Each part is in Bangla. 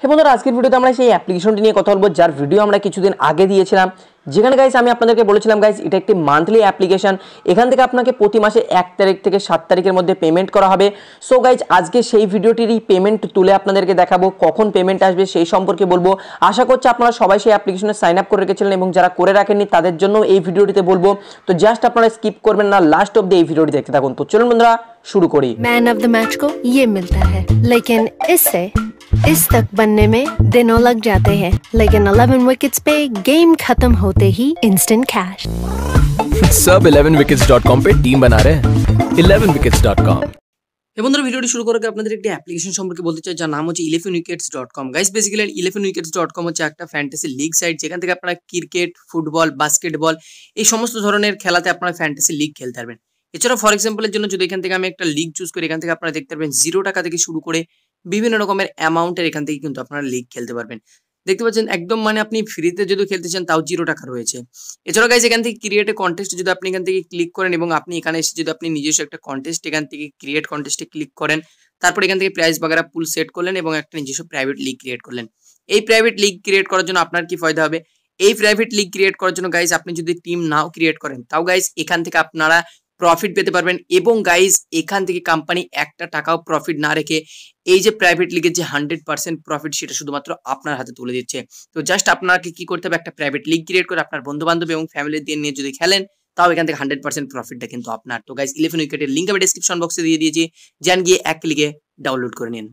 হ্যাঁ বন্ধুরা আজকের ভিডিওতে আমরা সেই অ্যাপ্লিকেশনটি নিয়ে কথা বলবো যার ভিডিও আমরা কিছুদিন আগে দিয়েছিলাম যেখানে গাইজ আমি আপনাদেরকে বলেছিলাম গাইজ এটা একটি মান্থলি অ্যাপ্লিকেশান এখান থেকে আপনাকে প্রতি মাসে এক তারিখ থেকে সাত তারিখের মধ্যে পেমেন্ট করা হবে সো গাইজ আজকে সেই ভিডিওটিরই পেমেন্ট তুলে আপনাদেরকে দেখাবো কখন পেমেন্ট আসবে সেই সম্পর্কে বলবো আশা করছি আপনারা সবাই সেই অ্যাপ্লিকেশনে সাইন আপ করে রেখেছিলেন এবং যারা করে রাখেননি তাদের জন্য এই ভিডিওটিতে বলবো তো জাস্ট আপনারা স্কিপ করবেন না লাস্ট অব দি এই ভিডিওটি দেখতে থাকুন তো চলুন বন্ধুরা শুরু করি ম্যান অফ দ্য ম্যাচ কো ইয়ে মিলতা হ্যাঁ লেকিন ইসে इस तक बनने में दिनों लग जाते हैं लेकिन 11 विकेट्स पे गेम खत्म होते ही इंस्टेंट कैश सब 11wickets.com पे टीम बना रहे हैं এই বন্ধুরা ভিডিওটি শুরু করার আগে আপনাদের একটি অ্যাপ্লিকেশন সম্পর্কে বলতে চাই যার নাম হচ্ছে eleven wickets dot com guys basically eleven wickets dot com হচ্ছে একটা ফ্যান্টাসি লিগ সাইট যেখান থেকে আপনারা ক্রিকেট ফুটবল বাস্কেটবল এই সমস্ত ধরনের খেলাতে আপনারা ফ্যান্টাসি লিগ খেলতে পারবেন এছাড়া ফর এক্সাম্পলের জন্য যদি এখান থেকে আমি একটা লিগ চুজ করি এখান থেকে আপনারা দেখতে পারবেন জিরো টাকা থেকে শুরু করে বিভিন্ন রকমের অ্যামাউন্টের এখান থেকে কিন্তু আপনারা লিগ খেলতে পারবেন দেখতে পাচ্ছেন একদম মানে আপনি ফ্রিতে যদি খেলতে চান তাও জিরো টাকা রয়েছে এছাড়া গাইজ এখান থেকে ক্রিয়েট কন্টেস্ট যদি আপনি এখান থেকে ক্লিক করেন এবং আপনি এখানে এসে যদি আপনি নিজস্ব একটা কন্টেস্ট এখান থেকে ক্রিয়েট কন্টেস্টে ক্লিক করেন তারপর এখান থেকে প্রাইস বাগারা পুল সেট করলেন এবং একটা নিজস্ব প্রাইভেট লিগ ক্রিয়েট করলেন এই প্রাইভেট লিগ ক্রিয়েট করার জন্য আপনার কি ফায়দা হবে এই প্রাইভেট লিগ ক্রিয়েট করার জন্য গাইজ আপনি যদি টিম নাও ক্রিয়েট করেন তাও গাইজ এখান থেকে আপনারা প্রফিট পেতে পারবেন এবং গাইজ এখান থেকে কোম্পানি একটা টাকাও প্রফিট না রেখে এই যে প্রাইভেট লিগের যে হান্ড্রেড পার্সেন্ট প্রফিট সেটা শুধুমাত্র আপনার হাতে তুলে দিচ্ছে তো জাস্ট আপনাকে কি করতে হবে একটা প্রাইভেট লিগ ক্রিয়েট করে আপনার বন্ধুবান্ধব এবং ফ্যামিলি দিয়ে নিয়ে যদি খেলেন তাও এখান থেকে হান্ড্রেড পার্সেন্ট প্রফিটটা কিন্তু আপনার তো গাইজ ইলেভেন উইকেটের লিঙ্ক আমি ডিসক্রিপশন বক্সে দিয়ে দিয়েছি যান গিয়ে এক লিগে ডাউনলোড করে নিন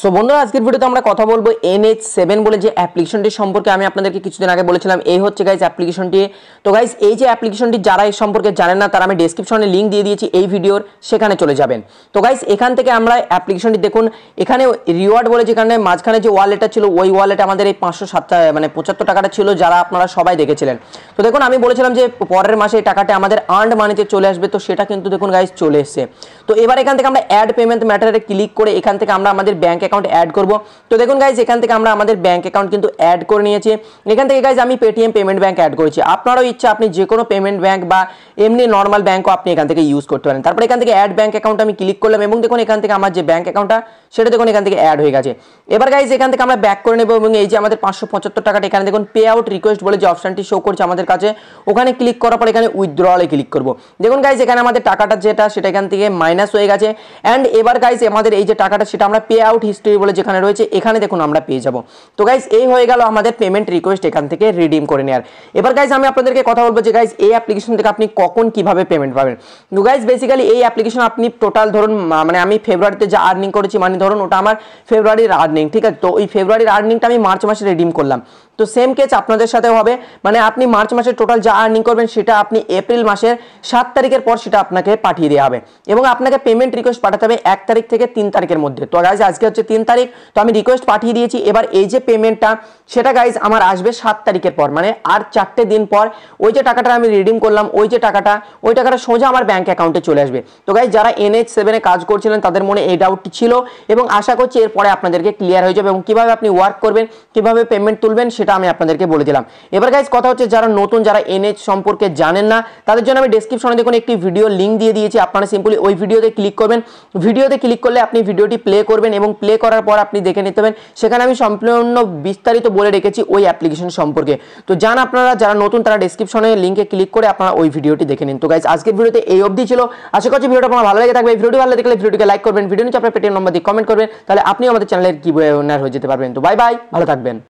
সো বন্ধুরা আজকের ভিডিওতে আমরা কথা বলবো এনএইচ সেভেন বলে যে অ্যাপ্লিকেশনটি সম্পর্কে আমি আপনাদেরকে কিছুদিন আগে বলেছিলাম এই হচ্ছে গাইজ অ্যাপ্লিকেশনটি তো গাইজ এই যে অ্যাপ্লিকেশনটি যারা এই সম্পর্কে জানেন না তারা আমি ডিসক্রিপশনে লিঙ্ক দিয়ে দিয়েছি এই ভিডিওর সেখানে চলে যাবেন তো গাইজ এখান থেকে আমরা অ্যাপ্লিকেশনটি দেখুন এখানে রিওয়ার্ড বলে যেখানে মাঝখানে যে ওয়ালেটটা ছিল ওই ওয়ালেটে আমাদের এই পাঁচশো সাতটা মানে পঁচাত্তর টাকাটা ছিল যারা আপনারা সবাই দেখেছিলেন তো দেখুন আমি বলেছিলাম যে পরের মাসে এই টাকাটা আমাদের আর্ন্ড মানিতে চলে আসবে তো সেটা কিন্তু দেখুন গাইজ চলে এসছে তো এবার এখান থেকে আমরা অ্যাড পেমেন্ট ম্যাটারে ক্লিক করে এখান থেকে আমরা আমাদের ব্যাংক ব্যাঙ্ক অ্যাকাউন্ট অ্যাড করবো তো দেখুন গাইজ এখান থেকে আমরা আমাদের ব্যাঙ্ক অ্যাকাউন্ট কিন্তু অ্যাড করে নিয়েছি এখান থেকে গাইজ আমি পেটিএম পেমেন্ট ব্যাঙ্ক অ্যাড করেছি আপনারও ইচ্ছা আপনি যে কোনো পেমেন্ট ব্যাঙ্ক বা এমনি নর্মাল ব্যাঙ্কও আপনি এখান থেকে ইউজ করতে পারেন তারপরে এখান থেকে অ্যাড ব্যাঙ্ক অ্যাকাউন্ট আমি ক্লিক করলাম এবং দেখুন এখান থেকে আমার যে ব্যাঙ্ক অ্যাকাউন্টটা সেটা দেখুন এখান থেকে অ্যাড হয়ে গেছে এবার গাইজ এখান থেকে আমরা ব্যাক করে নেব এবং এই যে আমাদের পাঁচশো পঁচাত্তর টাকাটা এখানে দেখুন পে আউট রিকোয়েস্ট বলে যে অপশানটি শো করছে আমাদের কাছে ওখানে ক্লিক করার পর এখানে উইথড্রলে ক্লিক করবো দেখুন গাইজ এখানে আমাদের টাকাটা যেটা সেটা এখান থেকে মাইনাস হয়ে গেছে অ্যান্ড এবার গাইজ আমাদের এই যে টাকাটা সেটা আমরা পে আউট হিস্ট্রি বলে যেখানে রয়েছে এখানে দেখুন আমরা পেয়ে যাব তো গাইজ এই হয়ে গেল আমাদের পেমেন্ট রিকোয়েস্ট এখান থেকে রিডিম করে নেওয়ার এবার গাইজ আমি আপনাদেরকে কথা বলবো যে গাইজ এই অ্যাপ্লিকেশন থেকে আপনি কখন কিভাবে পেমেন্ট পাবেন তো গাইজ বেসিক্যালি এই অ্যাপ্লিকেশন আপনি টোটাল ধরুন মানে আমি ফেব্রুয়ারিতে যা আর্নিং করেছি মানে ধরুন ওটা আমার ফেব্রুয়ারির আর্নিং ঠিক আছে তো ওই ফেব্রুয়ারির আর্নিংটা আমি মার্চ মাসে রিডিম করলাম তো সেম কেস আপনাদের সাথেও হবে মানে আপনি মার্চ মাসের টোটাল যা আর্নিং করবেন সেটা আপনি এপ্রিল মাসের সাত তারিখের পর সেটা আপনাকে পাঠিয়ে দেওয়া হবে এবং আপনাকে পেমেন্ট রিকোয়েস্ট পাঠাতে হবে এক তারিখ থেকে তিন তারিখের মধ্যে তো গাইজ আজকে হচ্ছে তিন তারিখ তো আমি রিকোয়েস্ট পাঠিয়ে দিয়েছি এবার এই যে পেমেন্টটা সেটা গাইজ আমার আসবে সাত তারিখের পর মানে আর চারটে দিন পর ওই যে টাকাটা আমি রিডিম করলাম ওই যে টাকাটা ওই টাকাটা সোজা আমার ব্যাঙ্ক অ্যাকাউন্টে চলে আসবে তো গাইজ যারা এন এইচ সেভেনে কাজ করছিলেন তাদের মনে এই ডাউটটি ছিল এবং আশা করছি এরপরে আপনাদেরকে ক্লিয়ার হয়ে যাবে এবং কীভাবে আপনি ওয়ার্ক করবেন কীভাবে পেমেন্ট তুলবেন সেটা সেটা আমি আপনাদেরকে বলে দিলাম এবার গাইজ কথা হচ্ছে যারা নতুন যারা এনএইচ সম্পর্কে জানেন না তাদের জন্য আমি ডিসক্রিপশনে দেখুন একটি ভিডিও লিঙ্ক দিয়ে দিয়েছি আপনারা সিম্পলি ওই ভিডিওতে ক্লিক করবেন ভিডিওতে ক্লিক করলে আপনি ভিডিওটি প্লে করবেন এবং প্লে করার পর আপনি দেখে নিতে পারেন সেখানে আমি সম্পূর্ণ বিস্তারিত বলে রেখেছি ওই অ্যাপ্লিকেশন সম্পর্কে তো যান আপনারা যারা নতুন তারা ডিসক্রিপশনে লিঙ্কে ক্লিক করে আপনারা ওই ভিডিওটি দেখে নিন তো গাইজ আজকের ভিডিওতে এই অবধি ছিল আশা করছি ভিডিওটা আপনার ভালো লাগে থাকবে এই ভিডিওটি ভালো লাগলে ভিডিওটিকে লাইক করবেন ভিডিও নিচে আপনার পেটিএম নম্বর দিয়ে কমেন্ট করবেন তাহলে আপনি আমাদের চ্যানেলের কি ওনার হয়ে যেতে পারবেন তো বাই বাই ভালো থাকবেন